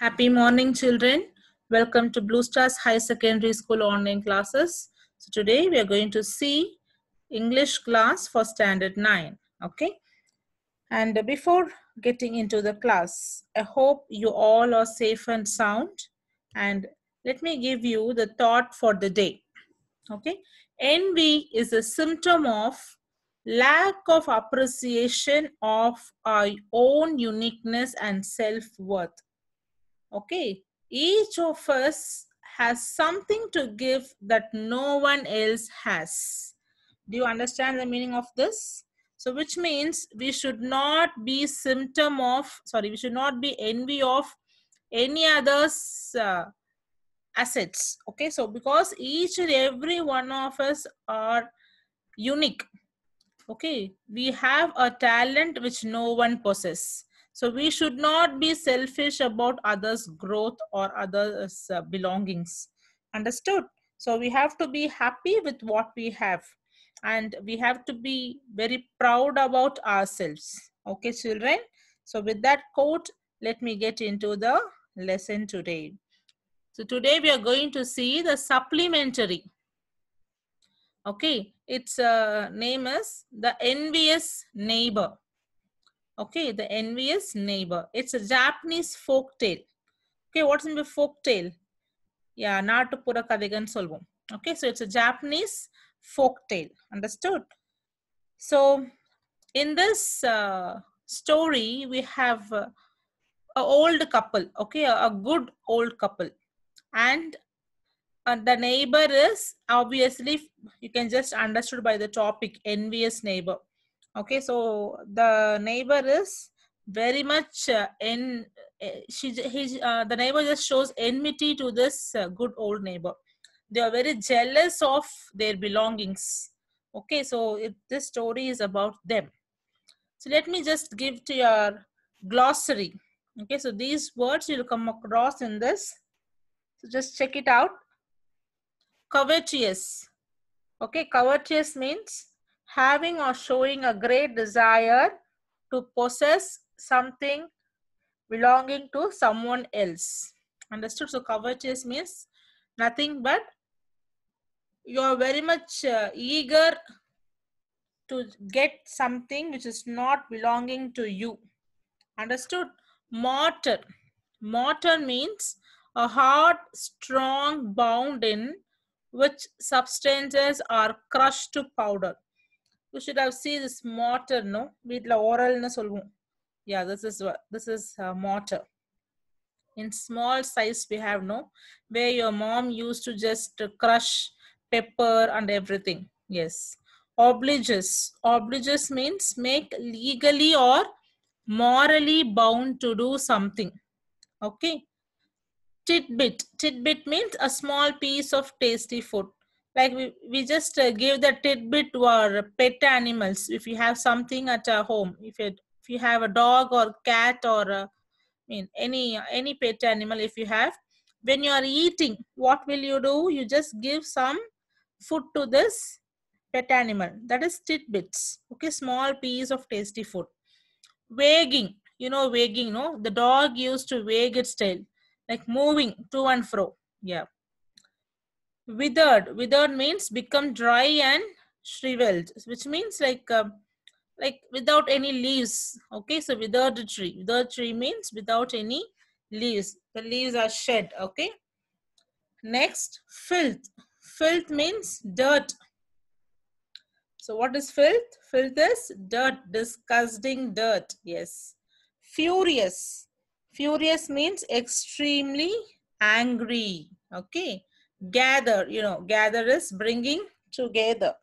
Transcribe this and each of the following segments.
Happy morning, children. Welcome to Blue Stars High Secondary School online classes. So today we are going to see English class for standard 9. Okay. And before getting into the class, I hope you all are safe and sound. And let me give you the thought for the day. Okay. Envy is a symptom of lack of appreciation of our own uniqueness and self-worth Okay, each of us has something to give that no one else has. Do you understand the meaning of this? So which means we should not be symptom of, sorry, we should not be envy of any other's uh, assets. Okay, so because each and every one of us are unique. Okay, we have a talent which no one possesses. So we should not be selfish about others' growth or others' uh, belongings. Understood? So we have to be happy with what we have and we have to be very proud about ourselves. Okay, children? So with that quote, let me get into the lesson today. So today we are going to see the supplementary. Okay, its uh, name is the envious neighbor. Okay, the envious neighbor. It's a Japanese folk tale. Okay, what's in the folk tale? Yeah, நாட்டு புற கதைகன்னு solvum. Okay, so it's a Japanese folk tale. Understood? So, in this uh, story, we have uh, an old couple. Okay, a, a good old couple. And uh, the neighbor is obviously, you can just understood by the topic, envious neighbor okay so the neighbor is very much uh, in eh, she he, uh, the neighbor just shows enmity to this uh, good old neighbor they are very jealous of their belongings okay so it, this story is about them so let me just give to your glossary okay so these words you'll come across in this so just check it out covetous okay covetous means having or showing a great desire to possess something belonging to someone else. Understood? So covetous means nothing but you are very much uh, eager to get something which is not belonging to you. Understood? Mortar. Mortar means a hard, strong bound in which substances are crushed to powder you should have seen this mortar no வீட்ல oralனு சொல்வோம் yeah this is this is uh, mortar in small size we have no where your mom used to just crush pepper and everything yes obliges obliges means make legally or morally bound to do something okay tidbit tidbit means a small piece of tasty food like we, we just uh, give the tidbit to our pet animals if you have something at uh, home if you if you have a dog or cat or uh, i mean any any pet animal if you have when you are eating what will you do you just give some food to this pet animal that is tidbits okay small piece of tasty food wagging you know wagging no the dog used to wag its tail like moving to and fro yeah withered withered means become dry and shriveled which means like uh, like without any leaves okay so withered tree withered tree means without any leaves the leaves are shed okay next filth filth means dirt so what is filth filth is dirt disgusting dirt yes furious furious means extremely angry okay gather you know gather is bringing together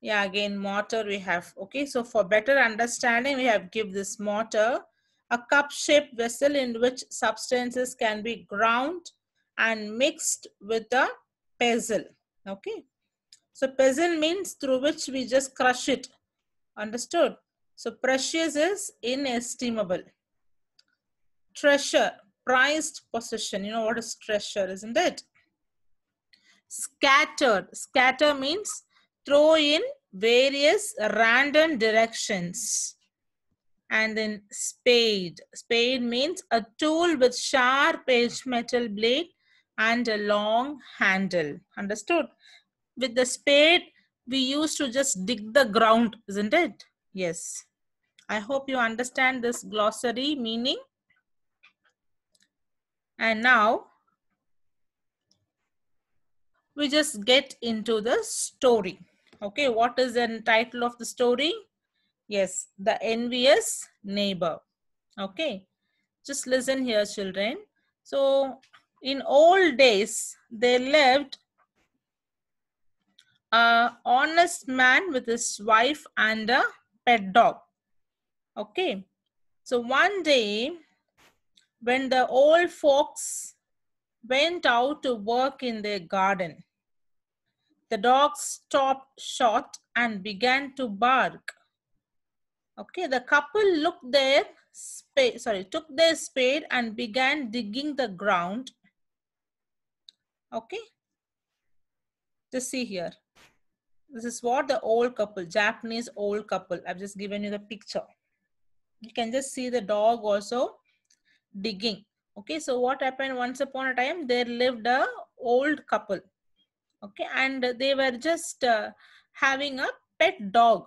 yeah again mortar we have okay so for better understanding we have give this mortar a cup shaped vessel in which substances can be ground and mixed with a pestle okay so pestle means through which we just crush it understood so precious is inestimable treasure prized possession you know what is treasure isn't it Scattered. Scatter means throw in various random directions. And then spade. Spade means a tool with sharp edged metal blade and a long handle. Understood? With the spade, we used to just dig the ground, isn't it? Yes. I hope you understand this glossary meaning. And now we just get into the story okay what is the title of the story yes the envious neighbor okay just listen here children so in old days they lived a honest man with his wife and a pet dog okay so one day when the old fox went out to work in their garden. The dog stopped short and began to bark. Okay, the couple looked their spade, sorry, took their spade and began digging the ground. Okay, just see here. This is what the old couple, Japanese old couple. I've just given you the picture. You can just see the dog also digging okay so what happened once upon a time there lived a old couple okay and they were just uh, having a pet dog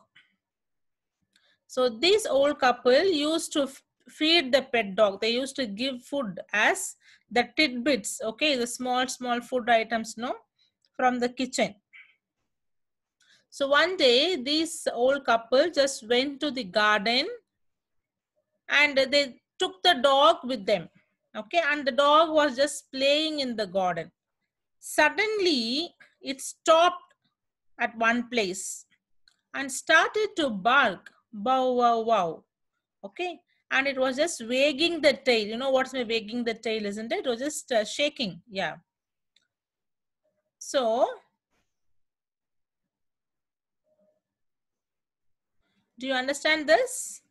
so this old couple used to feed the pet dog they used to give food as the tidbits okay the small small food items no from the kitchen so one day this old couple just went to the garden and they took the dog with them Okay, and the dog was just playing in the garden. Suddenly, it stopped at one place and started to bark, bow, wow, wow. Okay, and it was just wagging the tail. You know what's wagging the tail, isn't it? It was just uh, shaking. Yeah. So, do you understand this?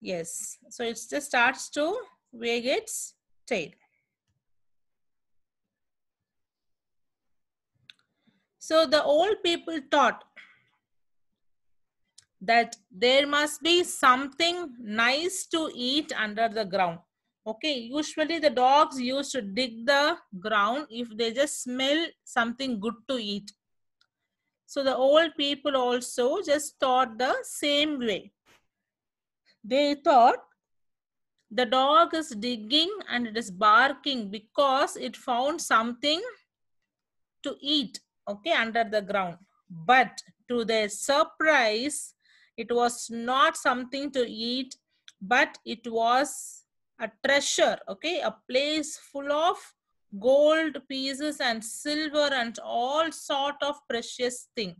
Yes. So it just starts to wag its tail. So the old people thought that there must be something nice to eat under the ground. Okay, usually the dogs used to dig the ground if they just smell something good to eat. So the old people also just thought the same way. They thought the dog is digging and it is barking because it found something to eat okay under the ground but to their surprise it was not something to eat but it was a treasure okay a place full of gold pieces and silver and all sort of precious thing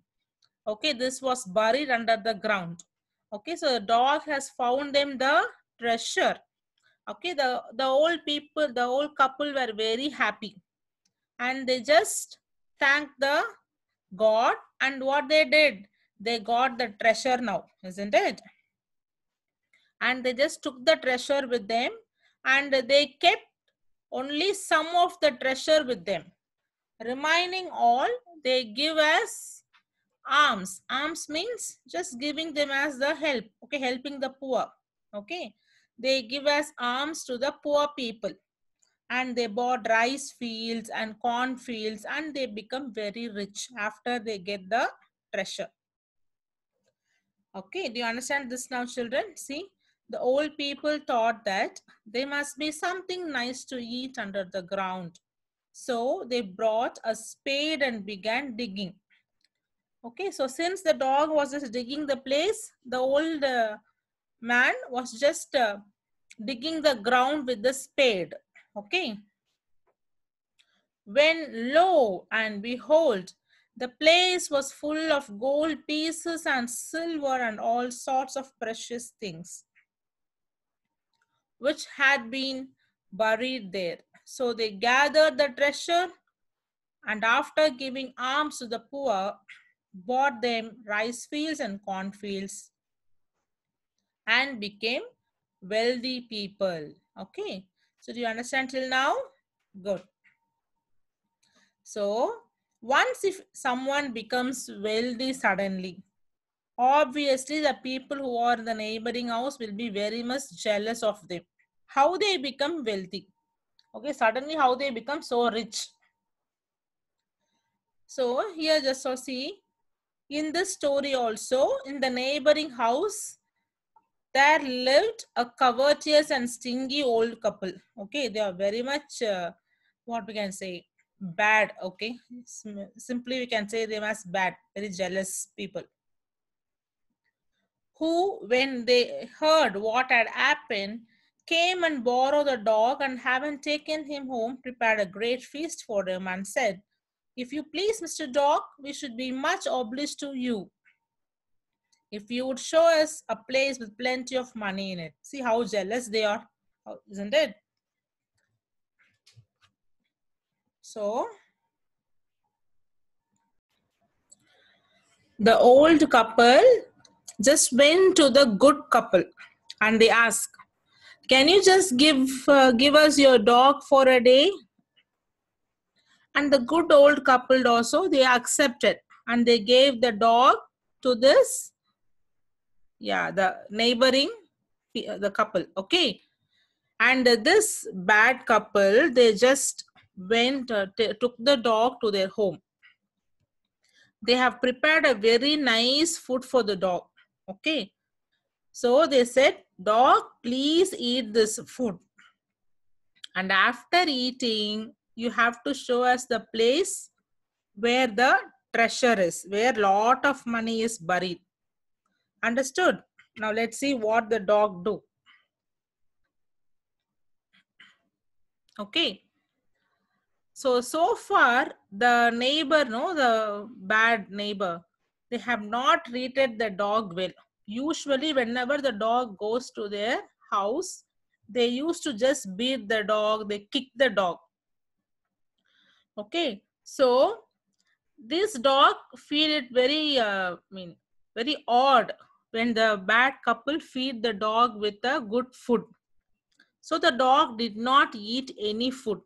okay this was buried under the ground okay so the dog has found them the treasure okay the the old people the old couple were very happy and they just thanked the god and what they did they got the treasure now isn't it and they just took the treasure with them and they kept only some of the treasure with them remaining all they give as alms alms means just giving them as the help okay helping the poor okay they give as alms to the poor people and they bought rice fields and corn fields and they become very rich after they get the treasure. Okay, do you understand this now children? See, the old people thought that there must be something nice to eat under the ground. So they brought a spade and began digging. Okay, so since the dog was just digging the place, the old uh, man was just uh, digging the ground with the spade. Okay. When lo and behold, the place was full of gold pieces and silver and all sorts of precious things which had been buried there. So they gathered the treasure and after giving alms to the poor, bought them rice fields and cornfields and became wealthy people. Okay. So do you understand till now? Good. So once if someone becomes wealthy suddenly, obviously the people who are in the neighboring house will be very much jealous of them. How they become wealthy. Okay, suddenly how they become so rich. So here just so see, in this story also, in the neighboring house, there lived a covetous and stingy old couple okay they are very much uh, what we can say bad okay simply we can say they must bad very jealous people who when they heard what had happened came and borrowed the dog and having taken him home prepared a great feast for him and said if you please mr dog we should be much obliged to you if you would show us a place with plenty of money in it, see how jealous they are, isn't it? So, the old couple just went to the good couple and they asked, can you just give, uh, give us your dog for a day? and the good old couple also they accepted and they gave the dog to this yeah the neighboring uh, the couple okay and this bad couple they just went uh, took the dog to their home they have prepared a very nice food for the dog okay so they said dog please eat this food and after eating you have to show us the place where the treasure is where lot of money is buried Understood? Now let's see what the dog do. Okay. So, so far the neighbor, no, the bad neighbor, they have not treated the dog well. Usually whenever the dog goes to their house, they used to just beat the dog, they kick the dog. Okay. So, this dog feel it very, uh, I mean, very odd when the bad couple feed the dog with a good food. So the dog did not eat any food.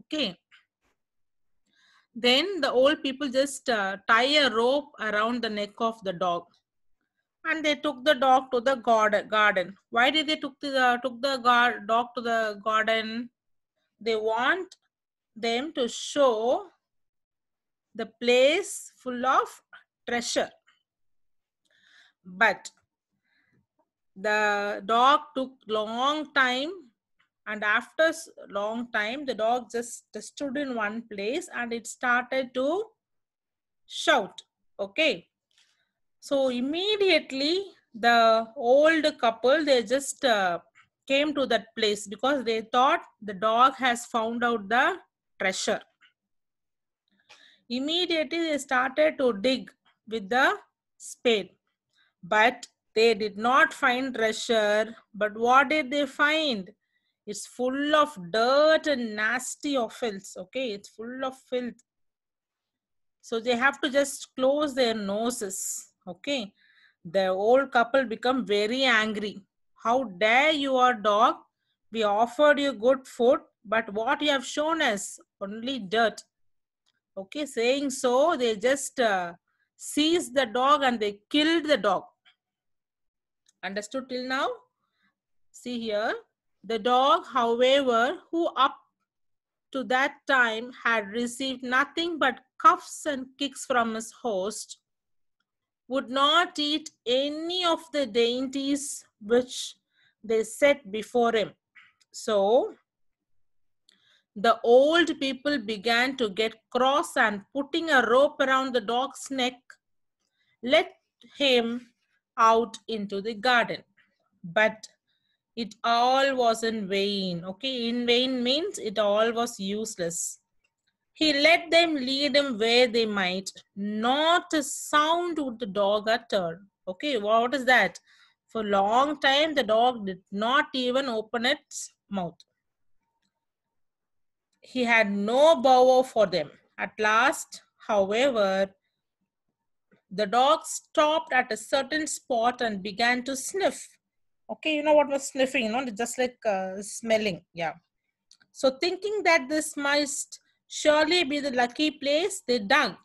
Okay. Then the old people just uh, tie a rope around the neck of the dog. And they took the dog to the garden. Why did they took the, uh, took the dog to the garden? They want them to show the place full of treasure but the dog took long time and after long time the dog just stood in one place and it started to shout okay so immediately the old couple they just uh, came to that place because they thought the dog has found out the treasure immediately they started to dig with the spade but they did not find treasure. But what did they find? It's full of dirt and nasty offense. Okay, it's full of filth. So they have to just close their noses. Okay, the old couple become very angry. How dare you, our dog? We offered you good food, but what you have shown us only dirt. Okay, saying so, they just uh, seized the dog and they killed the dog. Understood till now? See here. The dog, however, who up to that time had received nothing but cuffs and kicks from his host, would not eat any of the dainties which they set before him. So, the old people began to get cross and putting a rope around the dog's neck, let him out into the garden. But it all was in vain. Okay, in vain means it all was useless. He let them lead him where they might. Not a sound would the dog utter. Okay, what is that? For a long time, the dog did not even open its mouth. He had no bower for them. At last, however, the dog stopped at a certain spot and began to sniff. Okay, you know what was sniffing, you know, just like uh, smelling. Yeah. So, thinking that this must surely be the lucky place, they dug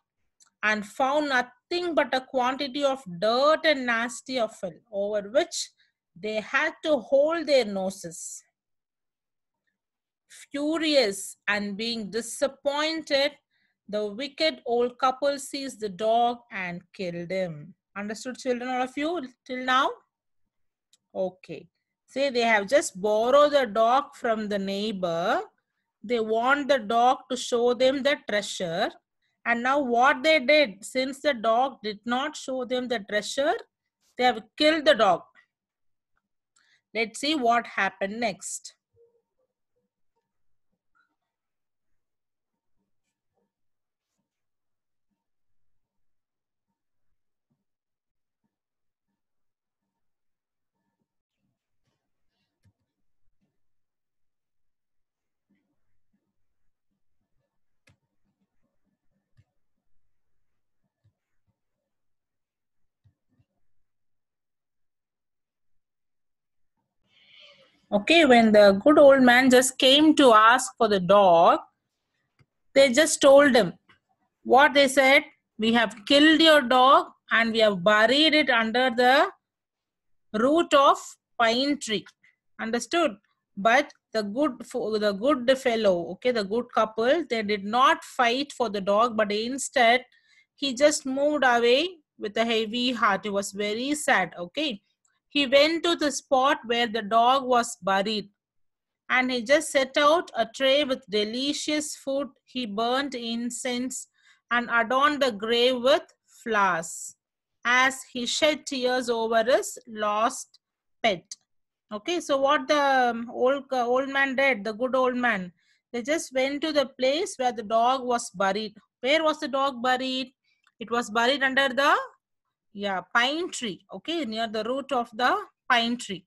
and found nothing but a quantity of dirt and nasty offal over which they had to hold their noses. Furious and being disappointed, the wicked old couple seized the dog and killed him. Understood, children, all of you, till now? Okay. Say they have just borrowed the dog from the neighbor. They want the dog to show them the treasure. And now what they did, since the dog did not show them the treasure, they have killed the dog. Let's see what happened next. Okay, when the good old man just came to ask for the dog, they just told him what they said we have killed your dog and we have buried it under the root of pine tree understood but the good the good fellow okay the good couple they did not fight for the dog but instead he just moved away with a heavy heart he was very sad okay he went to the spot where the dog was buried and he just set out a tray with delicious food. He burnt incense and adorned the grave with flowers as he shed tears over his lost pet. Okay, so what the um, old, uh, old man did, the good old man, they just went to the place where the dog was buried. Where was the dog buried? It was buried under the yeah pine tree okay near the root of the pine tree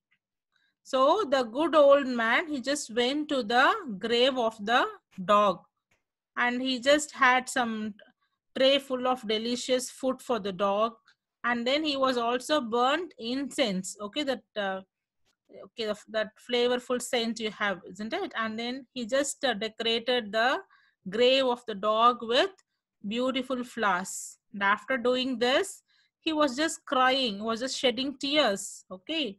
so the good old man he just went to the grave of the dog and he just had some tray full of delicious food for the dog and then he was also burnt incense okay that uh, okay that flavorful scent you have isn't it and then he just uh, decorated the grave of the dog with beautiful flowers and after doing this he was just crying, was just shedding tears, okay,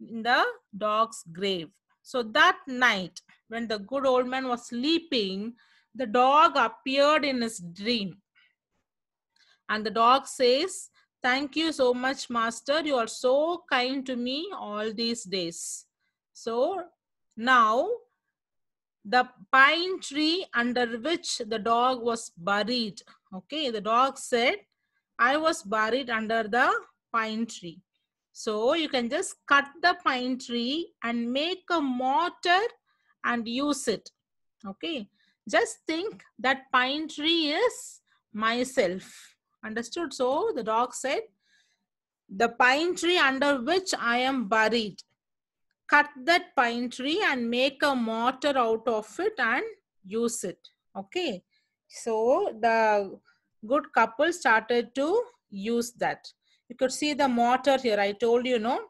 in the dog's grave. So that night, when the good old man was sleeping, the dog appeared in his dream. And the dog says, Thank you so much, Master. You are so kind to me all these days. So now, the pine tree under which the dog was buried. Okay, the dog said, I was buried under the pine tree. So you can just cut the pine tree and make a mortar and use it. Okay. Just think that pine tree is myself. Understood? So the dog said, the pine tree under which I am buried. Cut that pine tree and make a mortar out of it and use it. Okay. So the good couple started to use that. You could see the mortar here. I told you, no,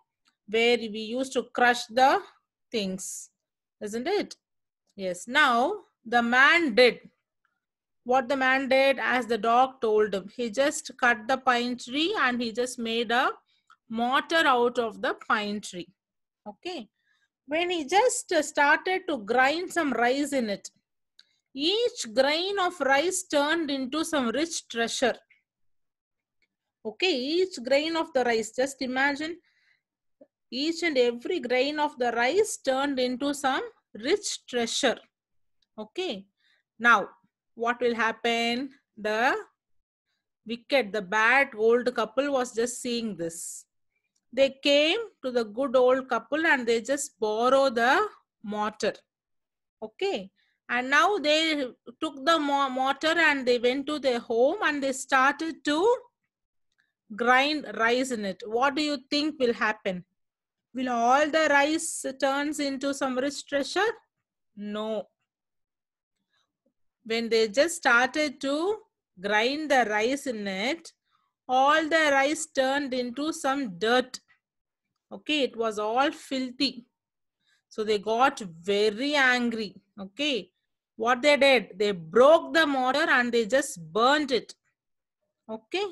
where we used to crush the things, isn't it? Yes. Now, the man did what the man did as the dog told him. He just cut the pine tree and he just made a mortar out of the pine tree. Okay. When he just started to grind some rice in it, each grain of rice turned into some rich treasure. Okay, each grain of the rice, just imagine each and every grain of the rice turned into some rich treasure. Okay, now what will happen? The wicked, the bad old couple was just seeing this. They came to the good old couple and they just borrow the mortar. Okay, and now they took the mortar and they went to their home and they started to grind rice in it. What do you think will happen? Will all the rice turns into some rich treasure? No. When they just started to grind the rice in it, all the rice turned into some dirt. Okay, it was all filthy. So they got very angry. Okay, what they did they broke the mortar and they just burned it okay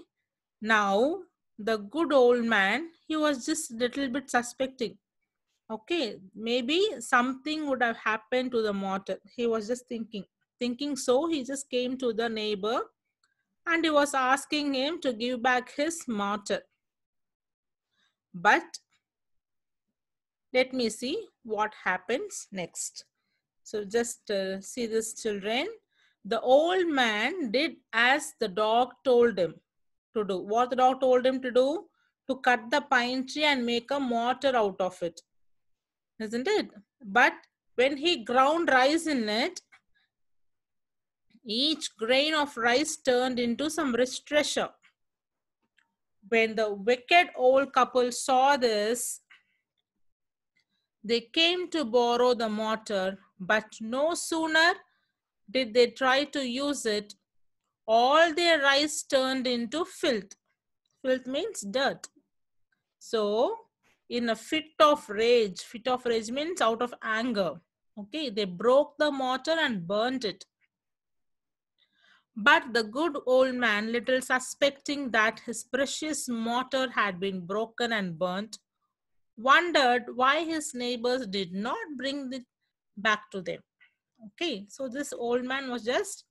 now the good old man he was just little bit suspecting okay maybe something would have happened to the mortar he was just thinking thinking so he just came to the neighbor and he was asking him to give back his mortar but let me see what happens next so just uh, see this children. The old man did as the dog told him to do. What the dog told him to do? To cut the pine tree and make a mortar out of it. Isn't it? But when he ground rice in it, each grain of rice turned into some rich treasure. When the wicked old couple saw this, they came to borrow the mortar but no sooner did they try to use it, all their rice turned into filth. Filth means dirt. So, in a fit of rage, fit of rage means out of anger. Okay, they broke the mortar and burnt it. But the good old man, little suspecting that his precious mortar had been broken and burnt, wondered why his neighbors did not bring it back to them. Okay, so this old man was just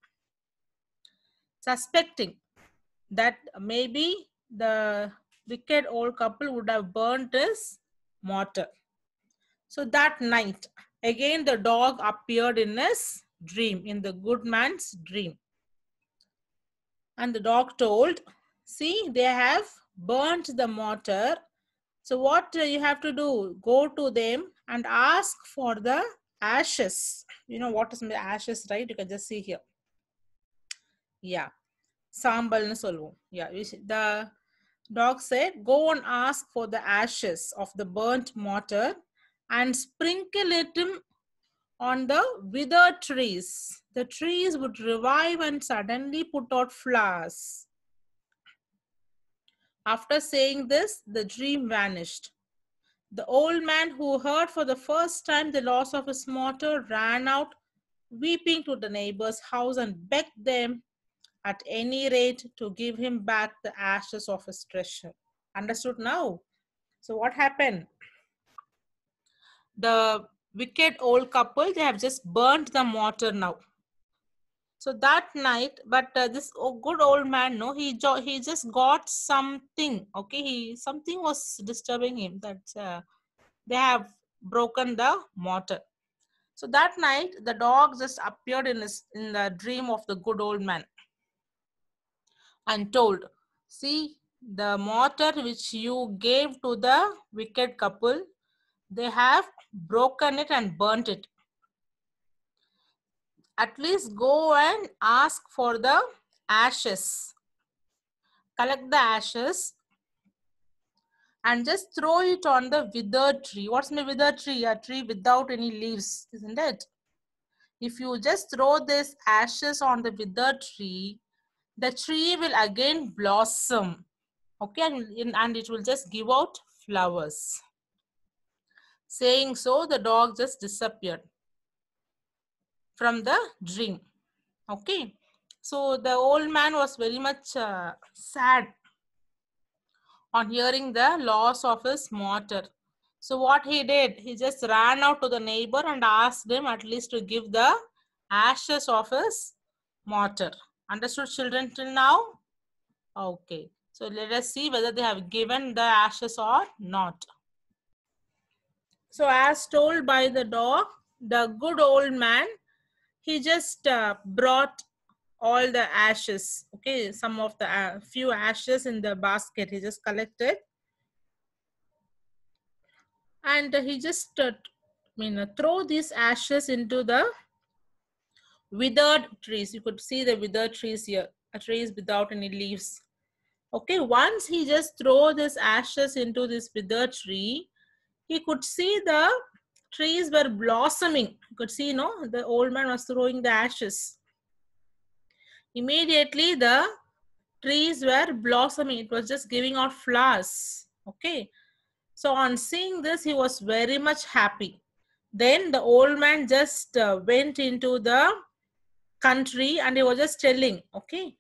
suspecting that maybe the wicked old couple would have burnt his mortar. So that night, again the dog appeared in his dream, in the good man's dream. And the dog told, see, they have burnt the mortar. So what you have to do? Go to them and ask for the ashes you know what is ashes right you can just see here yeah sambalnu solluvom yeah the dog said go and ask for the ashes of the burnt mortar and sprinkle it on the withered trees the trees would revive and suddenly put out flowers after saying this the dream vanished the old man who heard for the first time the loss of his mortar ran out weeping to the neighbor's house and begged them at any rate to give him back the ashes of his treasure. Understood now? So what happened? The wicked old couple, they have just burnt the mortar now so that night but uh, this good old man no he he just got something okay he something was disturbing him that uh, they have broken the mortar so that night the dog just appeared in his in the dream of the good old man and told see the mortar which you gave to the wicked couple they have broken it and burnt it at least go and ask for the ashes. Collect the ashes and just throw it on the withered tree. What's a withered tree? A tree without any leaves, isn't it? If you just throw these ashes on the withered tree, the tree will again blossom. Okay, and, and it will just give out flowers. Saying so, the dog just disappeared from the dream. Okay. So the old man was very much uh, sad on hearing the loss of his mortar. So what he did, he just ran out to the neighbor and asked him at least to give the ashes of his mortar. Understood children till now? Okay. So let us see whether they have given the ashes or not. So as told by the dog, the good old man he just uh, brought all the ashes okay some of the uh, few ashes in the basket he just collected and he just uh, I mean, uh, throw these ashes into the withered trees you could see the withered trees here a uh, trees without any leaves okay once he just throw these ashes into this withered tree he could see the trees were blossoming. You could see, no, the old man was throwing the ashes. Immediately, the trees were blossoming. It was just giving out flowers. Okay. So, on seeing this, he was very much happy. Then the old man just uh, went into the country and he was just telling, okay,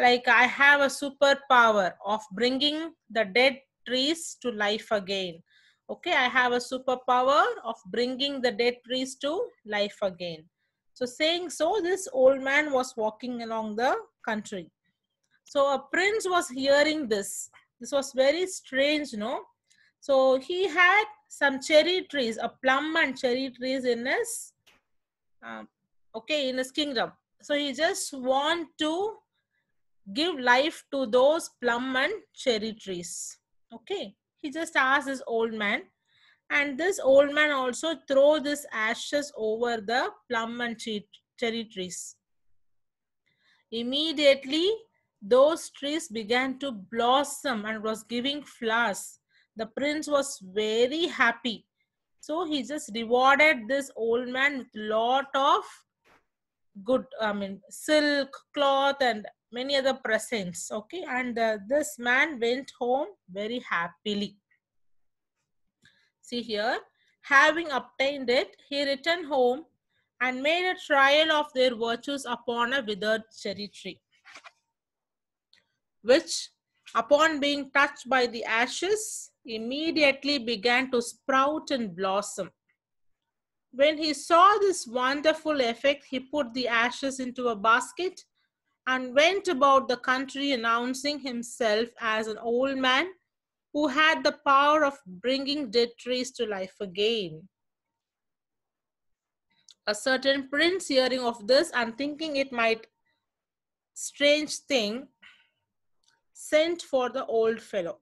like I have a superpower of bringing the dead trees to life again okay i have a superpower of bringing the dead priest to life again so saying so this old man was walking along the country so a prince was hearing this this was very strange no so he had some cherry trees a plum and cherry trees in his um, okay in his kingdom so he just want to give life to those plum and cherry trees okay he just asks this old man and this old man also throw this ashes over the plum and cherry trees immediately those trees began to blossom and was giving flowers the prince was very happy so he just rewarded this old man with lot of good i mean silk cloth and many other presents okay and uh, this man went home very happily see here having obtained it he returned home and made a trial of their virtues upon a withered cherry tree which upon being touched by the ashes immediately began to sprout and blossom when he saw this wonderful effect he put the ashes into a basket and went about the country announcing himself as an old man who had the power of bringing dead trees to life again. A certain prince hearing of this and thinking it might strange thing sent for the old fellow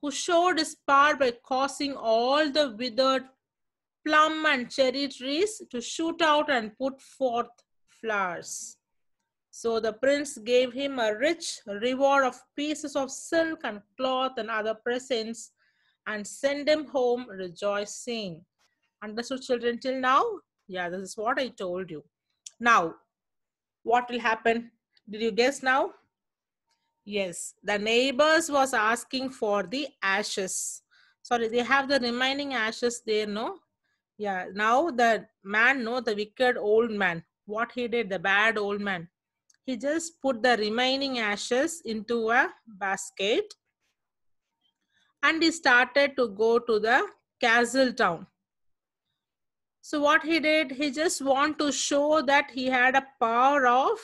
who showed his power by causing all the withered plum and cherry trees to shoot out and put forth flowers. So the prince gave him a rich reward of pieces of silk and cloth and other presents and sent him home rejoicing. Understood children till now? Yeah, this is what I told you. Now, what will happen? Did you guess now? Yes, the neighbors was asking for the ashes. Sorry, they have the remaining ashes there, no? Yeah, now the man, no, the wicked old man. What he did, the bad old man he just put the remaining ashes into a basket and he started to go to the castle town. So what he did, he just want to show that he had a power of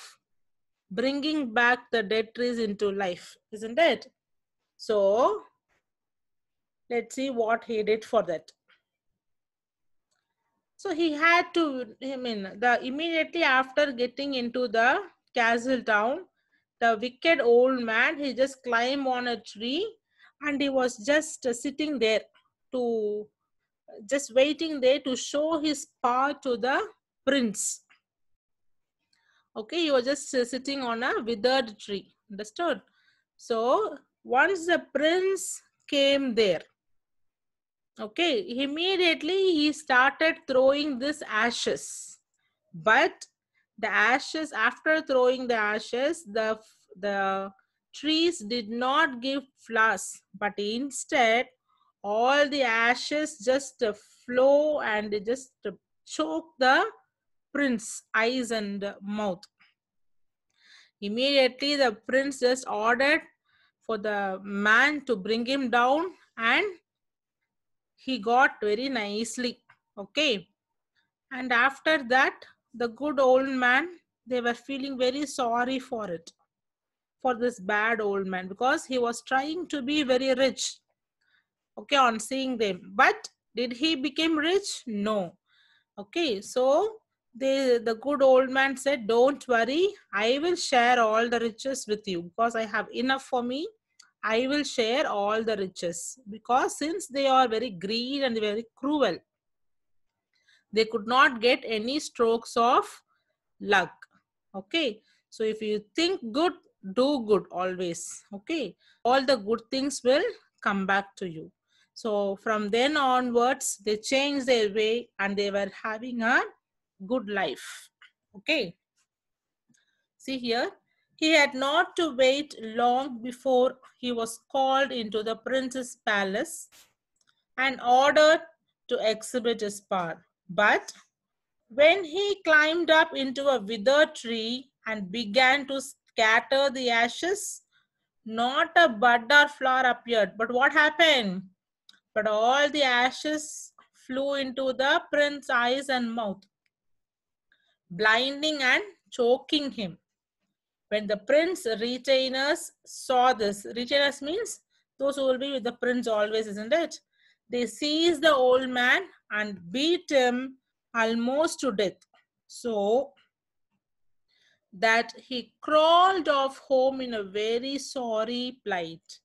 bringing back the dead trees into life, isn't it? So let's see what he did for that. So he had to, I mean, the immediately after getting into the castle down. The wicked old man, he just climbed on a tree and he was just uh, sitting there to just waiting there to show his power to the prince. Okay, he was just uh, sitting on a withered tree. Understood? So once the prince came there, okay, immediately he started throwing this ashes. But the ashes, after throwing the ashes, the, the trees did not give flowers, but instead all the ashes just flow and just choke the prince eyes and mouth. Immediately the prince just ordered for the man to bring him down and he got very nicely. Okay. And after that, the good old man, they were feeling very sorry for it, for this bad old man, because he was trying to be very rich. Okay, on seeing them. But did he become rich? No. Okay, so they, the good old man said, don't worry, I will share all the riches with you because I have enough for me. I will share all the riches because since they are very greedy and very cruel, they could not get any strokes of luck okay so if you think good do good always okay all the good things will come back to you so from then onwards they changed their way and they were having a good life okay see here he had not to wait long before he was called into the prince's palace and ordered to exhibit his part. But when he climbed up into a withered tree and began to scatter the ashes, not a bud or flower appeared. But what happened? But all the ashes flew into the prince's eyes and mouth, blinding and choking him. When the prince retainers saw this, retainers means those who will be with the prince always, isn't it? They seized the old man and beat him almost to death. So that he crawled off home in a very sorry plight.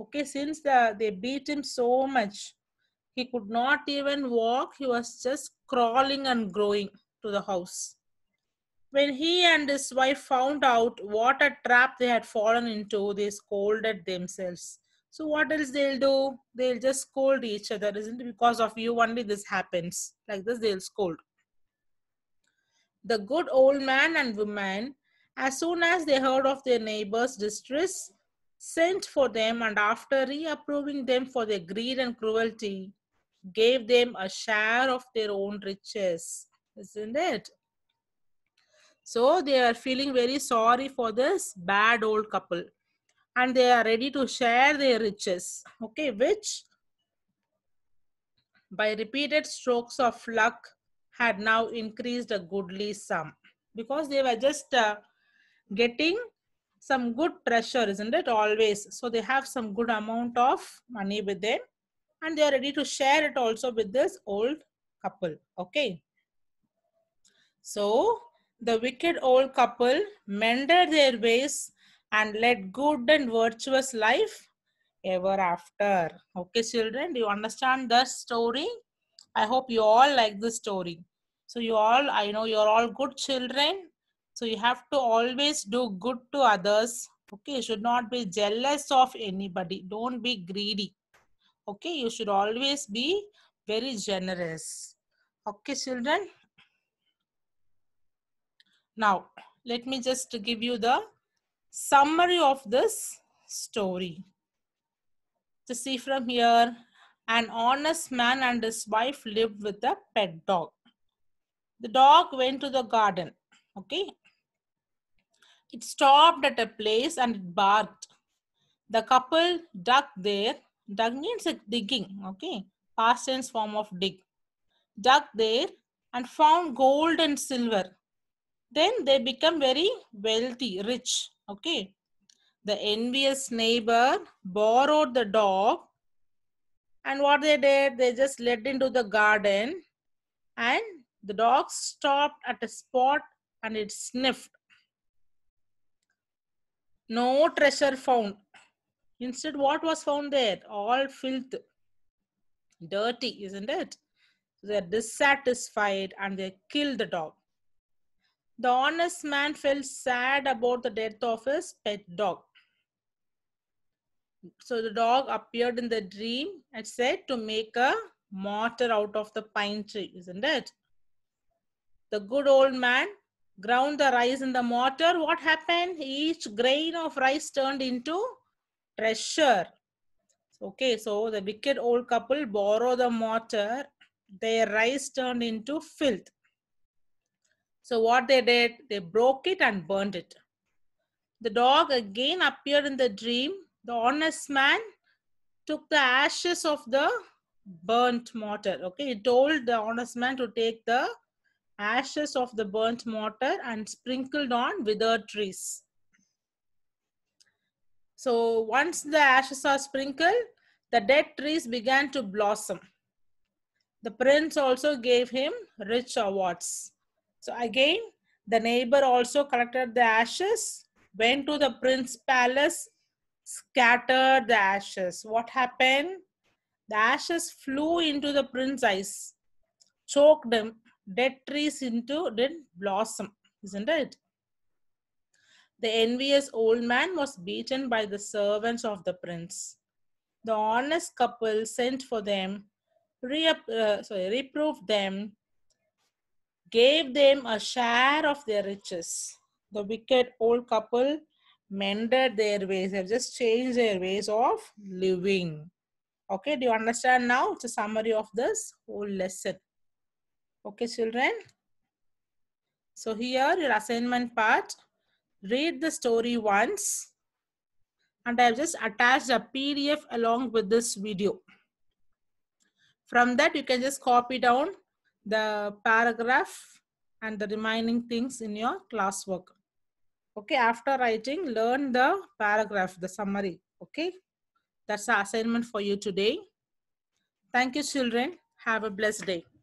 Okay, since the, they beat him so much, he could not even walk. He was just crawling and growing to the house. When he and his wife found out what a trap they had fallen into, they scolded themselves. So what else they'll do? They'll just scold each other, isn't it? Because of you only this happens. Like this, they'll scold. The good old man and woman, as soon as they heard of their neighbor's distress, sent for them and after reapproving them for their greed and cruelty, gave them a share of their own riches. Isn't it? So they are feeling very sorry for this bad old couple and they are ready to share their riches, okay, which by repeated strokes of luck had now increased a goodly sum because they were just uh, getting some good treasure, isn't it? Always. So they have some good amount of money with them and they are ready to share it also with this old couple. Okay. So the wicked old couple mended their ways and led good and virtuous life ever after. Okay, children, do you understand the story? I hope you all like the story. So you all, I know you're all good children. So you have to always do good to others. Okay, you should not be jealous of anybody. Don't be greedy. Okay, you should always be very generous. Okay, children. Now, let me just give you the summary of this story. To see from here, an honest man and his wife lived with a pet dog. The dog went to the garden. Okay. It stopped at a place and it barked. The couple dug there. Dug means digging. Okay. Past tense form of dig. Dug there and found gold and silver. Then they become very wealthy, rich. Okay. The envious neighbor borrowed the dog and what they did, they just led into the garden and the dog stopped at a spot and it sniffed. No treasure found. Instead, what was found there? All filth. Dirty, isn't it? they're dissatisfied and they kill the dog. The honest man felt sad about the death of his pet dog. So the dog appeared in the dream and said to make a mortar out of the pine tree, isn't it? The good old man ground the rice in the mortar. What happened? Each grain of rice turned into treasure. Okay, so the wicked old couple borrow the mortar. Their rice turned into filth. So what they did, they broke it and burned it. The dog again appeared in the dream. The honest man took the ashes of the burnt mortar. Okay, he told the honest man to take the ashes of the burnt mortar and sprinkled on withered trees. So once the ashes are sprinkled, the dead trees began to blossom. The prince also gave him rich awards. So again, the neighbor also collected the ashes, went to the prince's palace, scattered the ashes. What happened? The ashes flew into the prince's eyes, choked him. Dead trees into did blossom, isn't it? The envious old man was beaten by the servants of the prince. The honest couple sent for them, re- uh, sorry, reproved them, gave them a share of their riches. The wicked old couple mended their ways, they have just changed their ways of living. Okay, do you understand now? It's a summary of this whole lesson. Okay, children. So here your assignment part, read the story once and I have just attached a PDF along with this video. From that you can just copy down the paragraph and the remaining things in your classwork. Okay, after writing, learn the paragraph, the summary. Okay, that's the assignment for you today. Thank you, children. Have a blessed day.